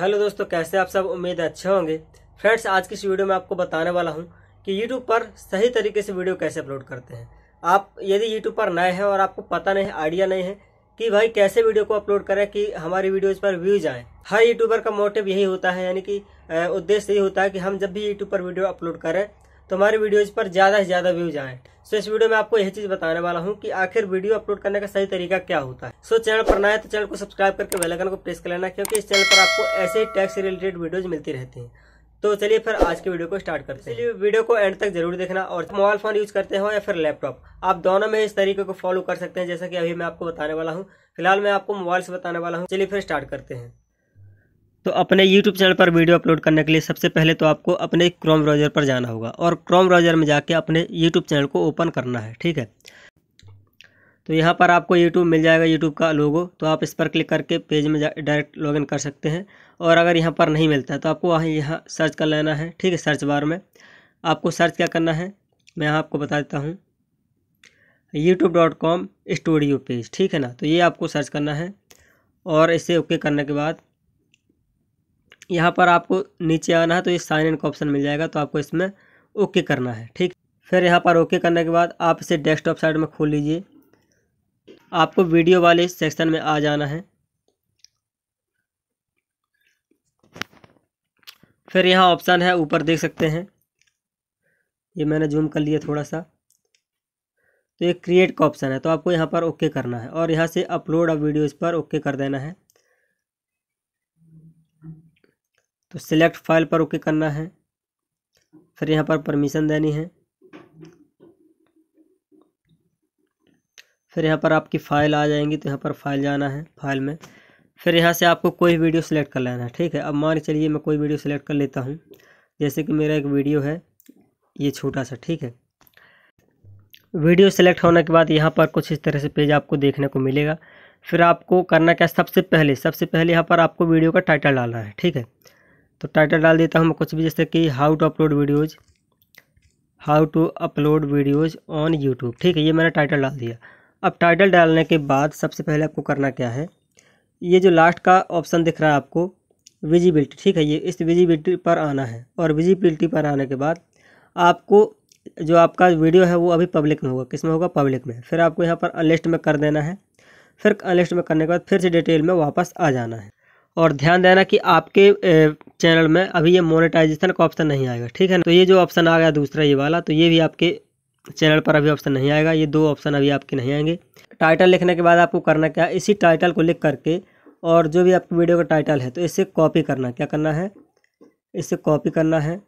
hello दोस्तों कैसे आप सब उम्मीद अच्छे होंगे फ्रेंड्स आज की इस वीडियो में आपको बताने वाला हूं कि यूट्यूब पर सही तरीके से वीडियो कैसे अपलोड करते हैं आप यदि यूट्यूब पर नए हैं और आपको पता नहीं है आइडिया नहीं है कि भाई कैसे वीडियो को अपलोड करें कि हमारी वीडियोज पर व्यूज आए हर यूट्यूबर का मोटिव यही होता है यानी कि उद्देश्य यही होता है कि हम जब भी यूट्यूब पर वीडियो अपलोड करें तो हमारे वीडियोज पर ज़्यादा से ज़्यादा व्यूज आए सो इस वीडियो में आपको यह चीज बताने वाला हूँ कि आखिर वीडियो अपलोड करने का सही तरीका क्या होता है सो चैनल पर नए तो चैनल को सब्सक्राइब करके बेलकन को प्रेस कर लेना क्योंकि इस चैनल पर आपको ऐसे ही टैक्स रिलेटेड वीडियोज मिलती रहती है तो चलिए फिर आज की वीडियो को स्टार्ट करते हैं वीडियो को एंड तक जरूर देखना और मोबाइल फोन यूज करते हो या फिर लैपटॉप आप दोनों में इस तरीके को फॉलो कर सकते हैं जैसा कि अभी मैं आपको बताने वाला हूँ फिलहाल मैं आपको मोबाइल से बताने वाला हूँ चलिए फिर स्टार्ट करते हैं तो अपने YouTube चैनल पर वीडियो अपलोड करने के लिए सबसे पहले तो आपको अपने क्रोम ब्राउज़र पर जाना होगा और क्रोम ब्राउज़र में जाके अपने YouTube चैनल को ओपन करना है ठीक है तो यहाँ पर आपको YouTube मिल जाएगा YouTube का लोगो तो आप इस पर क्लिक करके पेज में डायरेक्ट लॉगिन कर सकते हैं और अगर यहाँ पर नहीं मिलता तो आपको वहाँ यहाँ सर्च कर लेना है ठीक है सर्च बार में आपको सर्च क्या करना है मैं यहाँ आपको बता देता हूँ यूट्यूब डॉट कॉम पेज ठीक है ना तो ये आपको सर्च करना है और इसे ओके करने के बाद यहाँ पर आपको नीचे आना है तो ये साइन इन का ऑप्शन मिल जाएगा तो आपको इसमें ओके करना है ठीक फिर यहाँ पर ओके करने के बाद आप इसे डेस्कटॉप साइड में खोल लीजिए आपको वीडियो वाले सेक्शन में आ जाना है फिर यहाँ ऑप्शन है ऊपर देख सकते हैं ये मैंने जूम कर लिया थोड़ा सा तो ये क्रिएट का ऑप्शन है तो आपको यहाँ पर ओके करना है और यहाँ से अपलोड वीडियो इस पर ओके कर देना है तो सिलेक्ट फाइल पर ओके करना है फिर यहाँ पर परमिशन देनी है फिर यहाँ पर आपकी फ़ाइल आ जाएंगी तो यहाँ पर फाइल जाना है फाइल में फिर यहाँ से आपको कोई वीडियो सेलेक्ट कर लेना है ठीक है अब मान के चलिए मैं कोई वीडियो सेलेक्ट कर लेता हूँ जैसे कि मेरा एक वीडियो है ये छोटा सा ठीक है वीडियो सेलेक्ट होने के बाद यहाँ पर कुछ इस तरह से पेज आपको देखने को मिलेगा फिर आपको करना क्या सबसे पहले सबसे पहले यहाँ पर आपको वीडियो का टाइटल डालना है ठीक है तो टाइटल डाल देता हूँ मैं कुछ भी जैसे कि how to upload videos how to upload videos on YouTube ठीक है ये मैंने टाइटल डाल दिया अब टाइटल डालने के बाद सबसे पहले आपको करना क्या है ये जो लास्ट का ऑप्शन दिख रहा है आपको विजिबिलिटी ठीक है ये इस विजिबिलिटी पर आना है और विजिबिलिटी पर आने के बाद आपको जो आपका वीडियो है वो अभी पब्लिक में होगा किस में होगा पब्लिक में फिर आपको यहाँ पर अनलिस्ट में कर देना है फिर अनलिस्ट में करने के बाद फिर से डिटेल में वापस आ जाना है और ध्यान देना कि आपके चैनल में अभी ये मोनेटाइजेशन का ऑप्शन नहीं आएगा ठीक है ना तो ये जो ऑप्शन आ गया दूसरा ये वाला तो ये भी आपके चैनल पर अभी ऑप्शन नहीं आएगा ये दो ऑप्शन अभी आपके नहीं आएंगे टाइटल लिखने के बाद आपको करना क्या है इसी टाइटल को लिख करके और जो भी आपकी वीडियो का टाइटल है तो इसे कॉपी करना क्या करना है इसे कॉपी करना है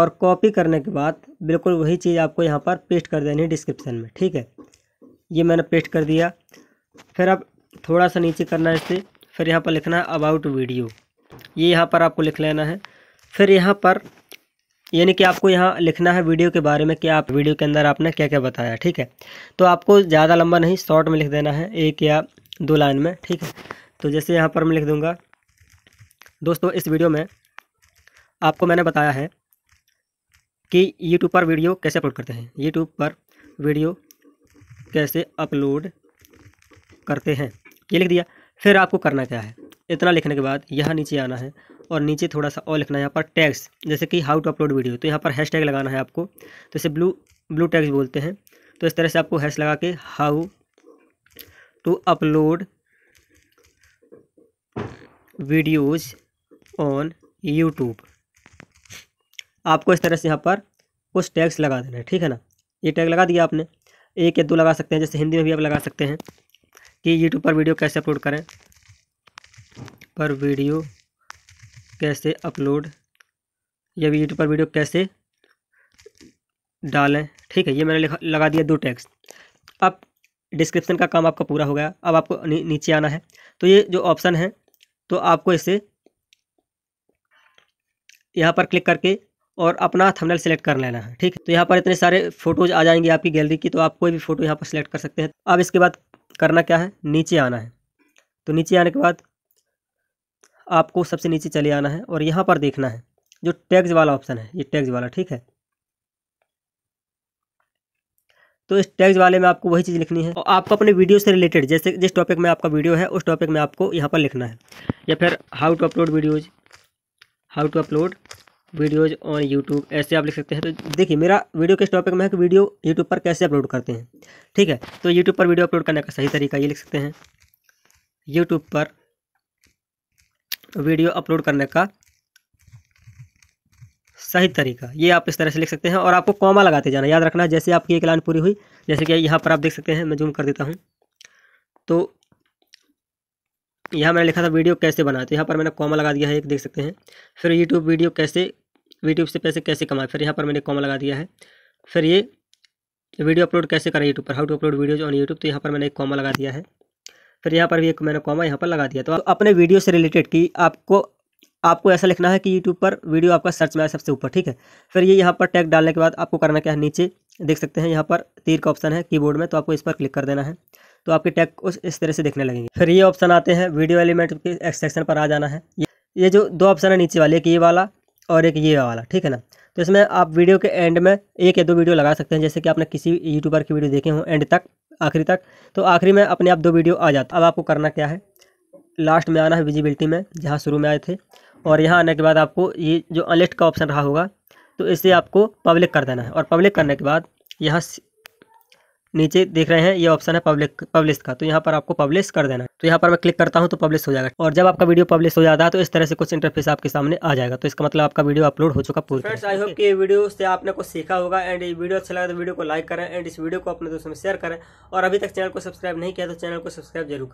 और कॉपी करने के बाद बिल्कुल वही चीज़ आपको यहाँ पर पेस्ट कर देनी है डिस्क्रिप्शन में ठीक है ये मैंने पेस्ट कर दिया फिर आप थोड़ा सा नीचे करना है इसे फिर यहाँ पर लिखना है अबाउट वीडियो ये यहाँ पर आपको लिख लेना है फिर यहाँ पर यानी कि आपको यहाँ लिखना है वीडियो के बारे में कि आप वीडियो के अंदर आपने क्या क्या बताया ठीक है तो आपको ज़्यादा लंबा नहीं शॉर्ट में लिख देना है एक या दो लाइन में ठीक है तो जैसे यहाँ पर मैं लिख दूँगा दोस्तों इस वीडियो में आपको मैंने बताया है कि यूट्यूब पर वीडियो कैसे अपलोड करते हैं यूट्यूब पर वीडियो कैसे अपलोड करते हैं ये लिख दिया फिर आपको करना क्या है इतना लिखने के बाद यहाँ नीचे आना है और नीचे थोड़ा सा और लिखना है यहाँ पर टैग्स जैसे कि हाउ टू अपलोड वीडियो तो यहाँ पर हैश टैग लगाना है आपको तो इसे ब्लू ब्लू टैग्स बोलते हैं तो इस तरह से आपको हैश लगा के how to upload videos on YouTube आपको इस तरह से यहाँ पर कुछ टैग्स लगा देना है ठीक है ना ये टैग लगा दिया आपने एक या दो लगा सकते हैं जैसे हिंदी में भी आप लगा सकते हैं कि यूट्यूब पर वीडियो कैसे अपलोड करें पर वीडियो कैसे अपलोड या यूट्यूब पर वीडियो कैसे डालें ठीक है ये मैंने लिखा लगा दिया दो टैक्स अब डिस्क्रिप्शन का काम आपका पूरा हो गया अब आपको नी, नीचे आना है तो ये जो ऑप्शन है तो आपको इसे यहाँ पर क्लिक करके और अपना थंबनेल सेलेक्ट कर लेना है ठीक है तो यहाँ पर इतने सारे फोटोज आ जाएंगे आपकी गैलरी की तो आप कोई भी फ़ोटो यहाँ पर सिलेक्ट कर सकते हैं अब इसके बाद करना क्या है नीचे आना है तो नीचे आने के बाद आपको सबसे नीचे चले आना है और यहाँ पर देखना है जो टैग्स वाला ऑप्शन है ये टैग्स वाला ठीक है तो इस टैग्स वाले में आपको वही चीज़ लिखनी है और आपको अपने वीडियो से रिलेटेड जैसे जिस टॉपिक में आपका वीडियो है उस टॉपिक में आपको यहाँ पर लिखना है या फिर how to upload videos how to upload videos on YouTube ऐसे आप लिख सकते हैं तो देखिए मेरा वीडियो किस टॉपिक में है कि वीडियो यूट्यूब पर कैसे अपलोड करते हैं ठीक है तो यूट्यूब पर वीडियो अपलोड करने का सही तरीका ये लिख सकते हैं यूट्यूब पर वीडियो अपलोड करने का सही तरीका ये आप इस तरह से लिख सकते हैं और आपको कॉमा लगाते जाना याद रखना जैसे आपकी एक लाइन पूरी हुई जैसे कि यहाँ पर आप देख सकते हैं मैं जूम कर देता हूँ तो यहाँ मैंने लिखा था वीडियो कैसे बनाते तो यहाँ पर मैंने कॉमा लगा दिया है एक देख सकते हैं फिर यूट्यूब वीडियो कैसे यूट्यूब से पैसे कैसे कमाए फिर यहाँ पर मैंने कॉमा लगा दिया है फिर ये वीडियो अपलोड कैसे करें यूट्यूब पर how to upload videos on YouTube तो यहाँ पर मैंने एक कॉमा लगा दिया है फिर यहाँ पर भी एक मैंने कॉमा यहाँ पर लगा दिया तो अपने वीडियो से रिलेटेड कि आपको आपको ऐसा लिखना है कि यूट्यूब पर वीडियो आपका सर्च में आए सबसे ऊपर ठीक है फिर ये यहाँ पर टैग डालने के बाद आपको करना क्या है नीचे देख सकते हैं यहाँ पर तीर का ऑप्शन है कीबोर्ड में तो आपको इस पर क्लिक कर देना है तो आपके टैग उस इस तरह से देखने लगेंगे फिर ये ऑप्शन आते हैं वीडियो एलिमेंट के सेक्शन पर आ जाना है ये जो दो ऑप्शन है नीचे वाले एक ये वाला और एक ये वाला ठीक है ना तो इसमें आप वीडियो के एंड में एक या दो वीडियो लगा सकते हैं जैसे कि आपने किसी यूट्यूबर की वीडियो देखे हों एंड तक आखिरी तक तो आखिरी में अपने आप दो वीडियो आ जाते अब आपको करना क्या है लास्ट में आना है विजिबिलिटी में जहाँ शुरू में आए थे और यहाँ आने के बाद आपको ये जो अनलिस्ट का ऑप्शन रहा होगा तो इसे आपको पब्लिक कर देना है और पब्लिक करने के बाद यहाँ नीचे देख रहे हैं ये ऑप्शन है पब्लिक पब्लिश का तो यहाँ पर आपको पब्लिश कर देना है तो यहाँ पर मैं क्लिक करता हूँ तो पब्लिश हो जाएगा और जब आपका वीडियो पब्लिश हो जाता है तो इस तरह से कुछ इंटरफेस आपके सामने आ जाएगा तो इसका मतलब आपका वीडियो अपलोड हो चुका पूरा फ्रेंड्स आई होप कि ये वीडियो से आपने कुछ सीखा होगा एंड ये वीडियो अच्छा लगा तो वीडियो को लाइक करें एंड इस वीडियो को अपने दोस्तों में शेयर करें और अभी तक चैनल को सब्सक्राइब नहीं किया तो चैनल को सब्सक्राइब जरूर